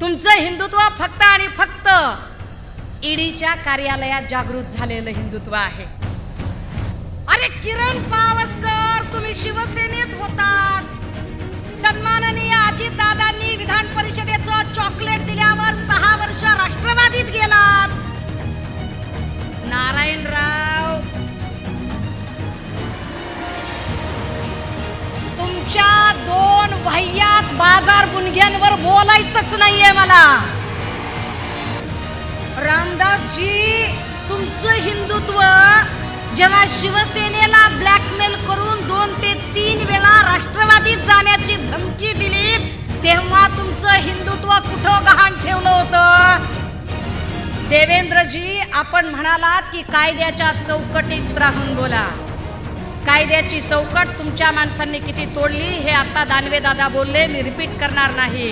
तुमचं हिंदुत्व फक्त आणि फक्त ईडीच्या कार्यालयात जागृत झालेलं हिंदुत्व आहे अरे किरण पावसकर तुम्ही शिवसेनेत होतात सन्माननीय आजी दादांनी विधान परिषदेचं चॉकलेट दिल्यावर सहा वर्ष राष्ट्रवादीत गेलात नारायणराव तुमच्या दोन वाह्यात बाजार बुनग्यांवर बोलायचंच नाहीये मला रामदासजी तुमचं हिंदुत्व जेव्हा शिवसेनेला ब्लॅकमेल करून दोन ते तीन वेळा राष्ट्रवादीत जाण्याची धमकी दिली तेव्हा तुमचं हिंदुत्व कुठं गहाण ठेवलं होतं देवेंद्रजी आपण म्हणालात की कायद्याच्या चौकटीत राहून बोला कायद्याची चौकट तुमच्या माणसांनी किती तोडली हे आत्ता दानवे दादा बोलले मी रिपीट करणार नाही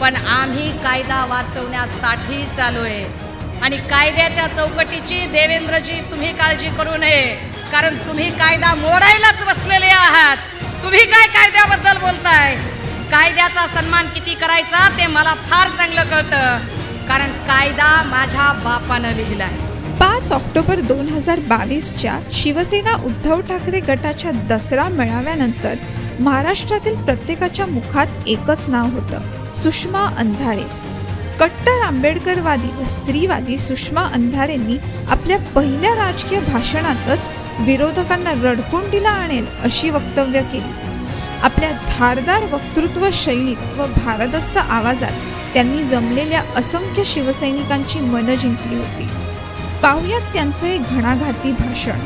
पण आम्ही कायदा वाचवण्यासाठी चालू आहे आणि कायद्याच्या चौकटीची देवेंद्रजी तुम्ही काळजी करू नये कारण तुम्ही कायदा मोडायलाच बसलेले आहात तुम्ही काय कायद्याबद्दल बोलताय कायद्याचा सन्मान किती करायचा ते मला फार चांगलं कळतं कारण कायदा माझ्या बापानं लिहिला आहे पाच ऑक्टोबर दोन हजार बावीसच्या शिवसेना उद्धव ठाकरे गटाच्या दसरा मेळाव्यानंतर महाराष्ट्रातील प्रत्येकाच्या मुखात एकच नाव होतं सुषमा अंधारे कट्टर आंबेडकरवादी व स्त्रीवादी सुषमा अंधारेंनी आपल्या पहिल्या राजकीय भाषणातच विरोधकांना दिला आणेल अशी वक्तव्य केली आपल्या धारदार वक्तृत्व शैलीत व भारदस्त आवाजात त्यांनी जमलेल्या असंख्य शिवसैनिकांची मनं जिंकली होती पाहुयात त्यांचे घणाघाती भाषण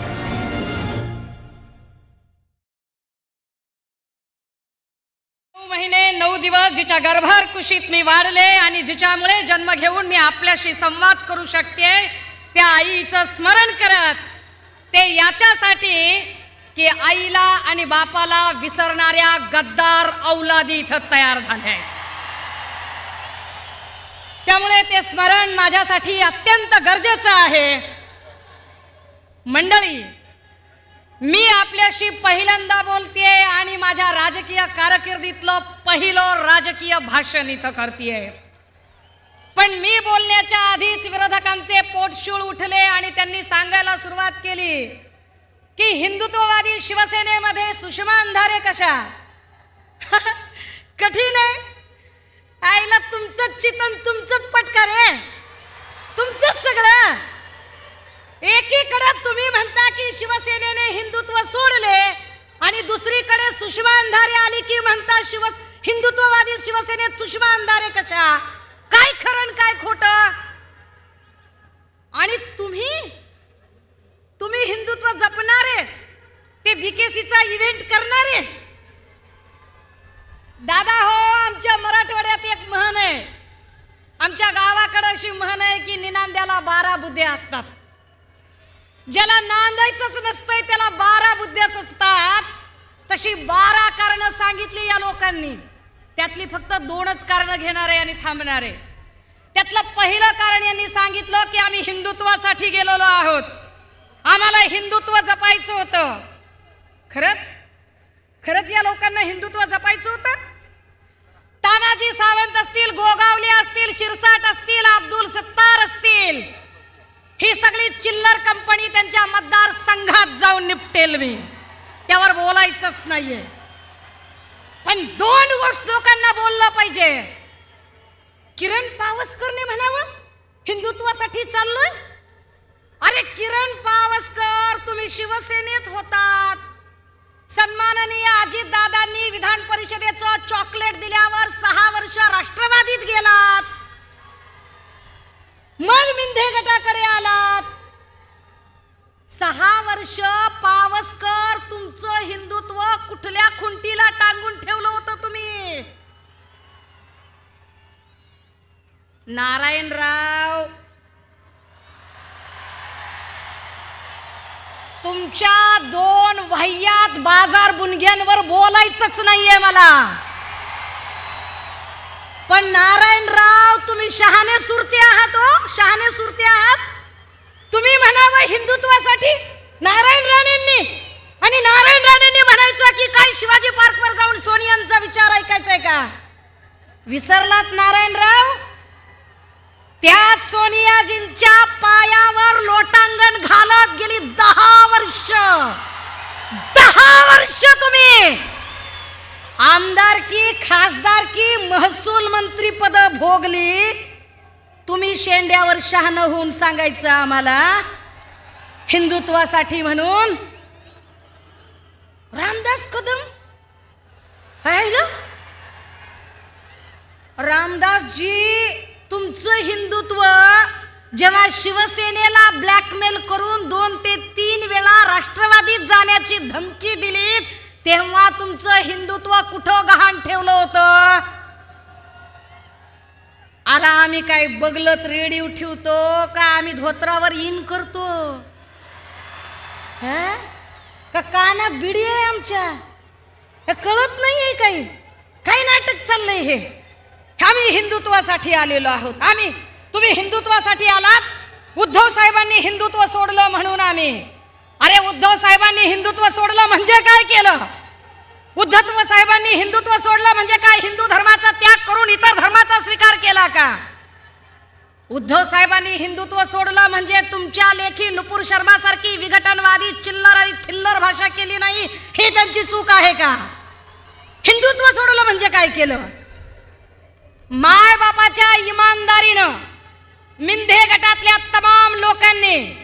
महिने नऊ दिवस जिच्या गर्भार कुशीत मी वाढले आणि जिच्यामुळे जन्म घेऊन मी आपल्याशी संवाद करू शकते त्या आईचं स्मरण करत ते याच्यासाठी की आईला आणि बापाला विसरणाऱ्या गद्दार औलादी इथं तयार झाल्या आहेत त्यामुळे ते स्मरण माझ्यासाठी अत्यंत गरजेचं आहे मंडळी मी आपल्याशी पहिल्यांदा बोलते आणि माझ्या राजकीय कारकिर्दीतलं पहिलं राजकीय भाषण इथं करतेय पण मी बोलण्याच्या आधीच विरोधकांचे पोटशूळ उठले आणि त्यांनी सांगायला सुरुवात केली की हिंदुत्ववादी शिवसेनेमध्ये सुषमा अंधारे कशा कठीण आहे आईला तुमचं चितन तुमचंच पटकार आहे तुमचंच सगळं एकीकडे तुम्ही म्हणता की शिवसेनेने हिंदुत्व सोडले आणि दुसरीकडे सुषमा अंधारे आली की म्हणता शिव हिंदुत्ववादी शिवसेनेत सुषमा अंधारे कशा काय खरण काय खोट आणि तुम्ही तुम्ही हिंदुत्व जपणारे ते बीकेसीचा इव्हेंट करणारे अशी म्हण आहे की निनांद्याला बारा बुद्ध्या असतात ज्याला नांदायचंच नसतंय त्याला बारा बुद्ध्याच असतात तशी बारा कारण सांगितली या लोकांनी त्यातली फक्त दोनच कारण घेणार आणि थांबणार आहे त्यातलं पहिलं कारण यांनी सांगितलं की आम्ही हिंदुत्वासाठी गेलेलो आहोत आम्हाला हिंदुत्व जपायचं होतं खरंच खरंच या लोकांना हिंदुत्व जपायचं होतं असतील गोगावली असतील शिरसाट असतील अब्दुल सत्तार असतील ही सगळी चिल्लर कंपनी त्यांच्या मतदार संघात जाऊन निपटेल मी त्यावर बोलायचंच नाहीये पण दोन गोष्ट लोकांना बोललं पाहिजे किरण पावसकरने म्हणावं हिंदुत्वासाठी चाललोय अरे किरण पावसकर तुम्ही शिवसेनेत होतात सन्माननीय अजितदादांनी विधान परिषदेचं चॉकलेट दिल्यावर सहा वर्ष राष्ट्रवादीत गेलात मग मिंधे गटाकडे आलात सहा वर्ष पावसकर तुमचं हिंदुत्व कुठल्या खुंटीला टांगून ठेवलं होतं तुम्ही नारायणराव तुमच्या दोन वाह्यात बाजार बुनग्यांवर बोलायचंच नाहीये मला पण नारायणराव तुम्ही शहाणे सुरते आहात हो शहाणे सुरते आहात तुम्ही म्हणावं हिंदुत्वासाठी नारायण राणेंनी आणि नारायण राणेंनी म्हणायचं की काय शिवाजी पार्कवर जाऊन सोनियांचा विचार ऐकायचा आहे का विसरलात नारायणराव त्या सोनियाजींच्या पायावर लोटांगण घालत गेली दहा वर्ष दहा वर्ष तुम्ही खासदार की महसूल मंत्री पद भोगली तुम्ही शेंड्यावर शहाण होऊन सांगायचं आम्हाला हिंदुत्वासाठी म्हणून रामदास कदम रामदास रामदासजी तुमचं हिंदुत्व जेव्हा शिवसेनेला ब्लॅकमेल करून दोन ते तीन वेळा राष्ट्रवादीत जाण्याची धमकी दिली तेव्हा तुमचं हिंदुत्व कुठं गहाण ठेवलं होतं आला आम्ही काय बगलत रेडी ठेवतो का आम्ही धोत्रावर इन करतो का काना बिडी आहे आमच्या कळत नाहीये काही काही नाटक चाललंय हे आम्ही हिंदुत्वासाठी आलेलो आहोत आम्ही तुम्ही हिंदुत्वासाठी आलात उद्धव साहेबांनी हिंदुत्व सोडलं म्हणून आम्ही अरे उद्धव साहेबांनी हिंदुत्व सोडलं म्हणजे काय केलं उद्धत्व साहेबांनी हिंदुत्व सोडलं म्हणजे काय हिंदू धर्माचा त्याग करून इतर धर्माचा स्वीकार केला का उद्धव साहेबांनी हिंदुत्व सोडलं म्हणजे तुमच्या लेखी नुपूर शर्मा सारखी विघटनवादी चिल्लर आणि थिल्लर भाषा केली नाही ही त्यांची चूक आहे का हिंदुत्व सोडलं म्हणजे काय केलं बापाच्या इमानदारीनं मिंधे गटातल्या तमाम लोकांनी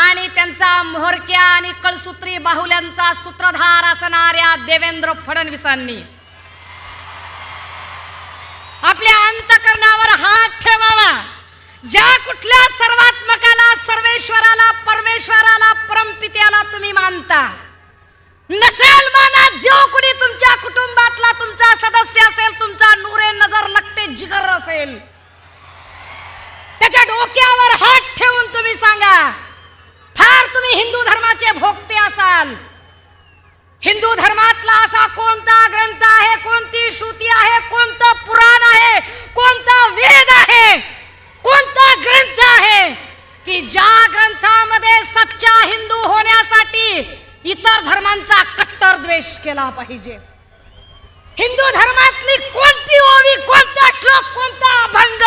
आणि त्यांचा मोहरक्या आणि कळसूत्री बाहुल्यांचा सूत्रधार असणाऱ्या देवेंद्र फडणवीसांनी आपल्या अंतकरणावर हात ठेवावा ज्या कुठल्या सर्वात्मकाला सर्वेश्वराला परमेश्वराला परमपित्याला तुम्ही मानता नसेल माना जो कुणी तुमच्या कुटुंबातला तुमचा सदस्य असेल तुमचा नूरे नजर लागते जिगर असेल त्याच्या डोक्यावर हात ठेवून तुम्ही सांगा फार तुम्ही हिंदू धर्माचे भोगते असाल हिंदू धर्मातला असा कोणता ग्रंथ आहे कोणती श्रुती आहे कोणतं पुराण आहे कोणता वेद आहे कोणता ग्रंथ आहे प्रवेश केला पाहिजे हिंदू धर्मातली कोणती ओवी कोणता श्लोक कोणता अभंग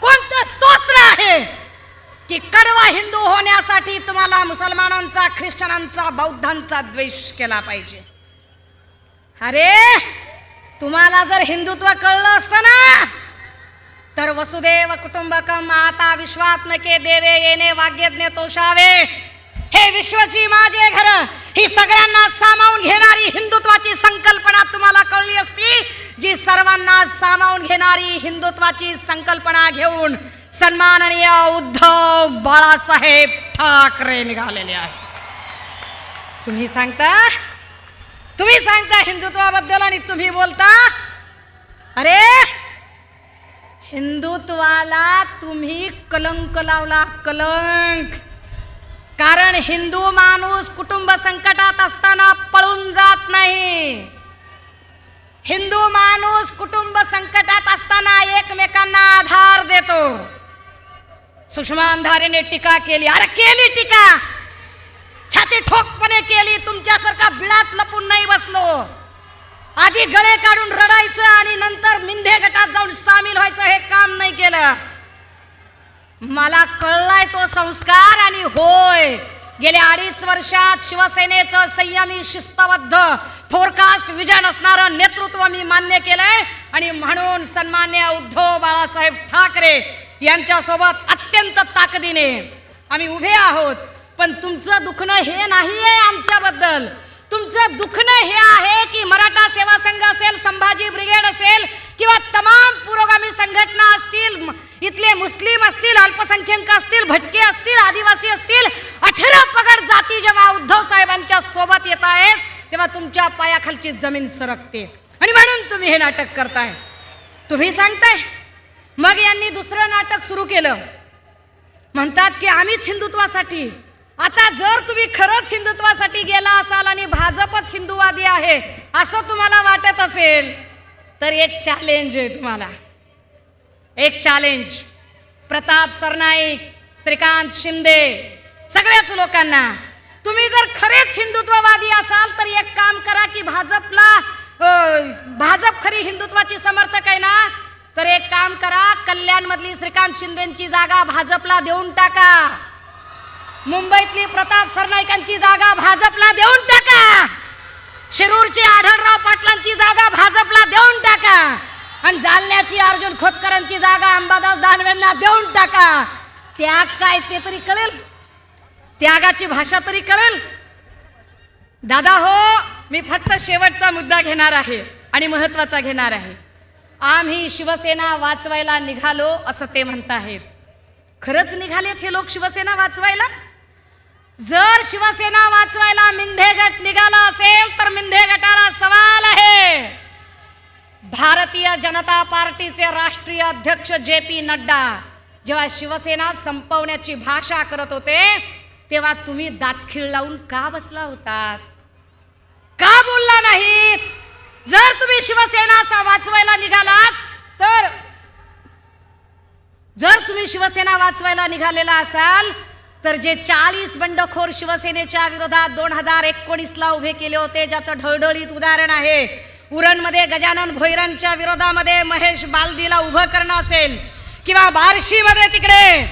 कोणतं स्तोत्र आहे की कडवा हिंदू होण्यासाठी तुम्हाला मुसलमानांचा ख्रिश्चनांचा बौद्धांचा द्वेष केला पाहिजे अरे तुम्हाला जर हिंदुत्व कळलं असतं ना तर वसुदेव कुटुंबकम माता विश्वात्मके देवे येणे वाग्यज्ञ तोषावे हे विश्वजी माझे घर ही सगळ्यांना सामावून घेणारी हिंदुत्वाची संकल्पना तुम्हाला कळली असती जी सर्वांना सामावून घेणारी हिंदुत्वाची संकल्पना घेऊन सन्माननीय उद्धव बाळासाहेब ठाकरे निघालेले आहे तुम्ही सांगता तुम्ही सांगता हिंदुत्वाबद्दल आणि तुम्ही बोलता अरे हिंदुत्वाला तुम्ही कलंक लावला कलंक कारण हिंदू माणूस कुटुंब संकटात असताना पळून जात नाही हिंदू माणूस कुटुंब संकटात असताना एकमेकांना आधार देतो सुषमा अंधारीने टीका केली अरे केली टीका छाती ठोकपणे केली तुमच्यासारखा बिळात लपून नाही बसलो आधी गळे काढून रडायचं आणि नंतर मिंधे गटात जाऊन सामील व्हायचं हे काम नाही केलं मला कळलाय तो संस्कार आणि होय गेल्या अडीच वर्षात शिवसेनेचं संयमी शिस्तबद्ध फोरकास्ट विजन नसणारं नेतृत्व मी मान्य केलंय आणि म्हणून सन्मान्य उद्धव बाळासाहेब ठाकरे यांच्यासोबत अत्यंत ताकदीने आम्ही उभे आहोत पण तुमचं दुखणं हे नाही आहे आमच्याबद्दल तुमचं दुखणं हे आहे की मराठा सेवा संघ असेल संभाजी ब्रिगेड असेल किंवा तमाम पुरोगामी संघटना असतील इथले मुस्लिम असतील अल्पसंख्याक असतील भटके असतील आदिवासी असतील अठरा पगड जाती जेव्हा उद्धव साहेबांच्या सोबत येत आहेत तेव्हा तुमच्या पायाखालची जमीन सरकते आणि म्हणून तुम्ही हे नाटक करताय तुम्ही सांगताय मग यांनी दुसरं नाटक सुरू केलं म्हणतात की आम्हीच हिंदुत्वासाठी आता जर तुम्ही खरंच हिंदुत्वासाठी गेला असाल आणि भाजपच हिंदुवादी आहे असं तुम्हाला वाटत असेल तर एक चॅलेंज आहे तुम्हाला एक चॅलेंज प्रताप सरनाईक श्रीकांत शिंदे सगळ्याच लोकांना तुम्ही जर खरेच हिंदुत्ववादी असाल तर एक काम करा की भाजपला भाजप खरी हिंदुत्वाची समर्थक आहे ना तर एक काम करा कल्याणमधली श्रीकांत शिंदेची जागा भाजपला देऊन टाका मुंबईतली प्रताप सरनाईकांची जागा भाजपला देऊन टाका शिरूरची आढळराव पाटलांची जागा भाजपला देऊन टाका आणि जालन्याची अर्जुन खोतकरांची जागा अंबादास दानवेंना देऊन टाका त्याग काय ते तरी कळेल त्यागाची भाषा तरी कळेल दादा हो मी फक्त शेवटचा मुद्दा घेणार आहे आणि महत्वाचा घेणार आहे आम्ही शिवसेना वाचवायला निघालो असं ते म्हणत आहेत खरंच निघालेत हे लोक शिवसेना वाचवायला जर शिवसेना वाचवायला मिंधे गट निघाला असेल तर मिंधे गटाला सवाल आहे भारतीय जनता पार्टीचे राष्ट्रीय अध्यक्ष जे पी नड्डा जेव्हा शिवसेना संपवण्याची भाषा करत होते तेव्हा तुम्ही दातखीळ लावून का बसला होतात का बोलला नाही जर तुम्ही शिवसेना वाचवायला निघालात तर जर तुम्ही शिवसेना वाचवायला निघालेला असाल तर जे चाळीस बंडखोर शिवसेनेच्या विरोधात दोन हजार एकोणीसला उभे केले होते ज्याचं ढळढळीत उदाहरण आहे उरणमध्ये गजानन भोईरांच्या विरोधामध्ये महेश बालदीला उभं करणं असेल किंवा बार्शीमध्ये तिकडे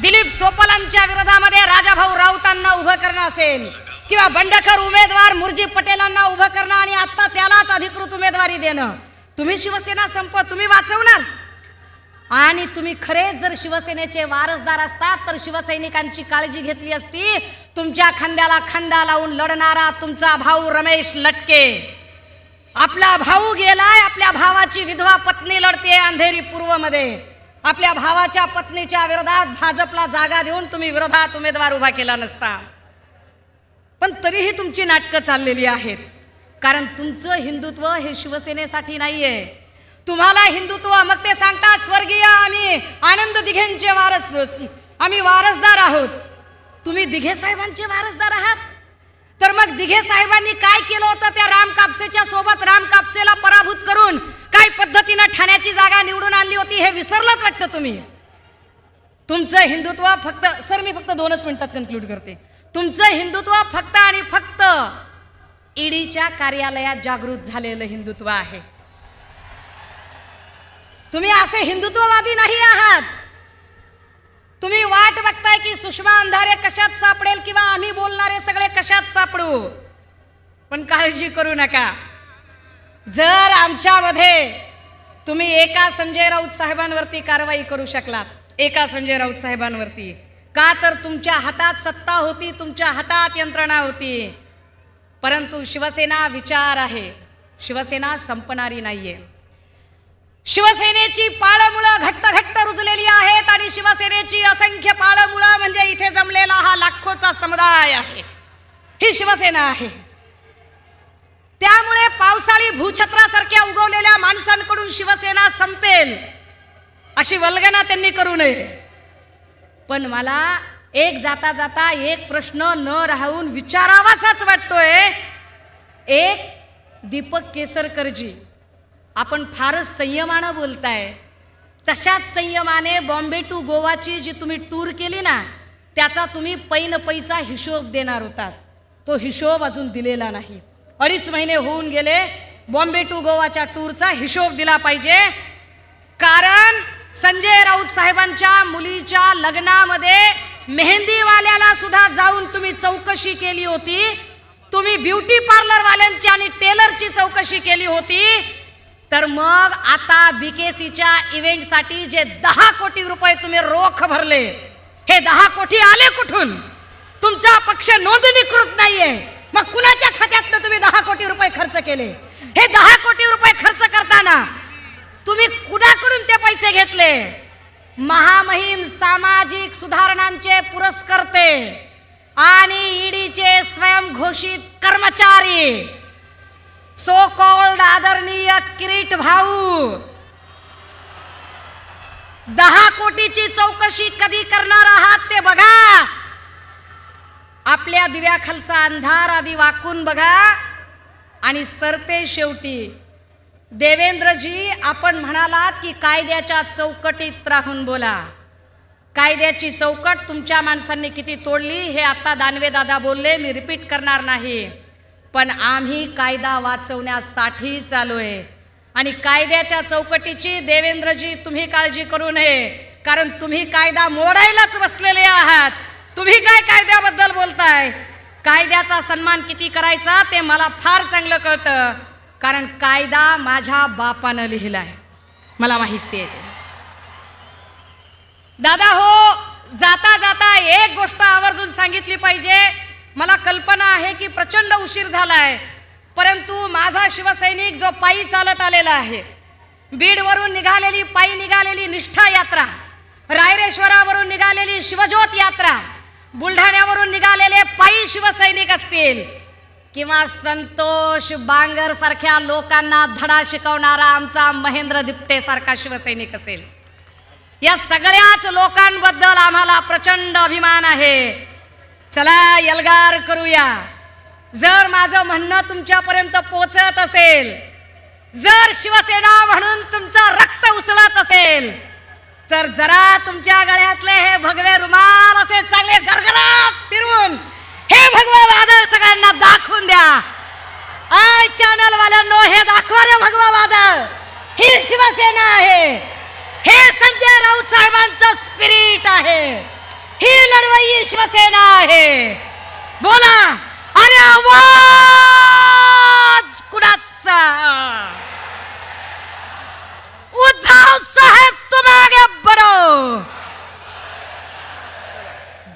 दिलीप सोपलांच्या विरोधामध्ये राजाभाऊ राऊतांना उभं करणं असेल किंवा बंडखर उमेदवार मुरजी पटेलांना उभं करणं आणि आता त्यालाच अधिकृत उमेदवारी देणं तुम्ही शिवसेना संप तुम्ही वाचवणार आणि तुम्ही खरेच जर शिवसेनेचे वारसदार असतात तर शिवसैनिकांची काळजी घेतली असती तुमच्या खांद्याला खांदा लावून लढणारा तुमचा भाऊ रमेश लटके आपला भाऊ गेलाय आपल्या भावाची विधवा पत्नी लढते अंधेरी पूर्वमध्ये आपल्या भावाच्या पत्नीच्या विरोधात भाजपला जागा देऊन तुम्ही विरोधात उमेदवार उभा केला नसता पण तरीही तुमची नाटकं चाललेली आहेत कारण तुमचं हिंदुत्व हे शिवसेनेसाठी नाहीये तुम्हाला हिंदुत्व मग ते सांगतात स्वर्गीय आम्ही आनंद दिघेंचे वारस आम्ही वारसदार आहोत तुम्ही दिघे साहेबांचे वारसदार आहात तर मग दिघे साहेबांनी काय केलं होतं त्या राम कापसेच्या सोबत राम कापसेला पराभूत करून काय पद्धतीनं ठाण्याची जागा निवडून आणली होती हे विसरलंच वाटतं तुम्ही तुमचं हिंदुत्व फक्त सर मी फक्त दोनच मिनिटात कन्क्लूड करते तुमचं हिंदुत्व फक्त आणि फक्त ईडीच्या कार्यालयात जागृत झालेलं हिंदुत्व आहे तुम्ही असे हिंदुत्ववादी नाही आहात सुषमा अंधारे कशात सापडेल किंवा आम्ही बोलणारे सगळे कशात सापडू पण काळजी करू नका जर आमच्यामध्ये तुम्ही एका संजय राऊत साहेबांवरती कारवाई करू शकलात एका संजय राऊत साहेबांवरती का तर तुमच्या हातात सत्ता होती तुमच्या हातात यंत्रणा होती परंतु शिवसेना विचार आहे शिवसेना संपणारी नाहीये शिवसेनेची पाळमुळं घट्ट घट्ट रुजलेली आहेत आणि शिवसेनेची असंख्य पाळमुळं म्हणजे इथे जमलेला हा लाखोचा समुदाय आहे ही शिवसेना आहे त्यामुळे पावसाळी भूछत्रासारख्या उगवलेल्या माणसांकडून शिवसेना संपेल अशी वल्गना त्यांनी करू नये पण मला एक जाता जाता एक प्रश्न न राहून विचारावासाच वाटतोय एक दीपक केसरकरजी आपण फारच संयमानं बोलताय तशाच संयमाने बॉम्बे टू गोवाची जी तुम्ही टूर केली ना त्याचा तुम्ही पैन पैचा हिशोब देणार होतात तो हिशोब अजून दिलेला नाही अडीच महिने होऊन गेले बॉम्बे टू गोवाच्या टूरचा हिशोब दिला पाहिजे कारण संजय राऊत साहेबांच्या मुलीच्या लग्नामध्ये मेहंदीवाल्याला सुद्धा जाऊन तुम्ही चौकशी केली होती तुम्ही ब्युटी पार्लरवाल्यांची आणि टेलरची चौकशी केली होती तर मग आता बीकेसीच्या इव्हेंटसाठी जे दहा कोटी रुपये तुम्ही रोख भरले हे दहा कोटी आले कुठून तुमचा पक्ष नोंदणीकृत नाहीये मग कुणाच्या खात्यातनं तुम्ही दहा कोटी रुपये खर्च केले हे दहा कोटी रुपये खर्च करताना तुम्ही कुणाकडून ते पैसे घेतले महामहिम सामाजिक सुधारणांचे पुरस्कर्ते आणि ईडीचे स्वयंघोषित कर्मचारी सो कॉल्ड आदरणीय किरीट भाऊ दहा कोटीची चौकशी कधी करणार आहात ते बघा आपल्या दिव्याखालचा अंधार आधी वाकून बघा आणि सरते शेवटी देवेंद्रजी आपण म्हणालात की कायद्याच्या चौकटीत राहून बोला कायद्याची चौकट तुमच्या माणसांनी किती तोडली हे आता दानवे दादा बोलले मी रिपीट करणार नाही पण आम्ही कायदा वाचवण्यासाठी चालू आहे आणि कायद्याच्या चौकटीची देवेंद्रजी तुम्ही काळजी करू नये कारण तुम्ही कायदा मोडायलाच बसलेले आहात तुम्ही काय कायद्याबद्दल बोलताय कायद्याचा सन्मान किती करायचा ते मला फार चांगलं कळतं कारण कायदा माझ्या बापानं लिहिलाय मला माहिती आहे दादा हो जाता जाता एक गोष्ट आवर्जून सांगितली पाहिजे मला कल्पना आहे की प्रचंड उशीर झाला आहे परंतु माझा शिवसैनिक जो पायी चालत आलेला आहे बीडवरून निघालेली पायी निघालेली निष्ठा यात्रा रायरेश्वरावरून निघालेली शिवज्योत यात्रा बुलढाण्यावरून निघालेले पायी शिवसैनिक असतील किंवा संतोष बांगर सारख्या लोकांना धडा शिकवणारा आमचा महेंद्र दिप्ते सारखा शिवसैनिक असेल या सगळ्याच लोकांबद्दल आम्हाला प्रचंड अभिमान आहे चला यलगार करूया जर माझं म्हणणं तुमच्यापर्यंत पोचत असेल जर शिवसेना म्हणून तुमचं रक्त उचलत असेल तर जरा तुमच्या गळ्यातले हे भगवे रुमाल असे चांगले गरगरा फिरवून हे भगवा वादळ सगळ्यांना दाखवून द्या आय चॅनल वाल्यांनो हे दाखवा रे भगवा वादळ ही शिवसेना आहे हे संजय राऊत साहेबांचं स्पिरिट आहे ही लढवई शिवसेना आहे बोला आणि आवाज कुणाचा उद्धव साहेब तुम्ही बरो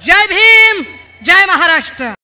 जय भीम जय महाराष्ट्र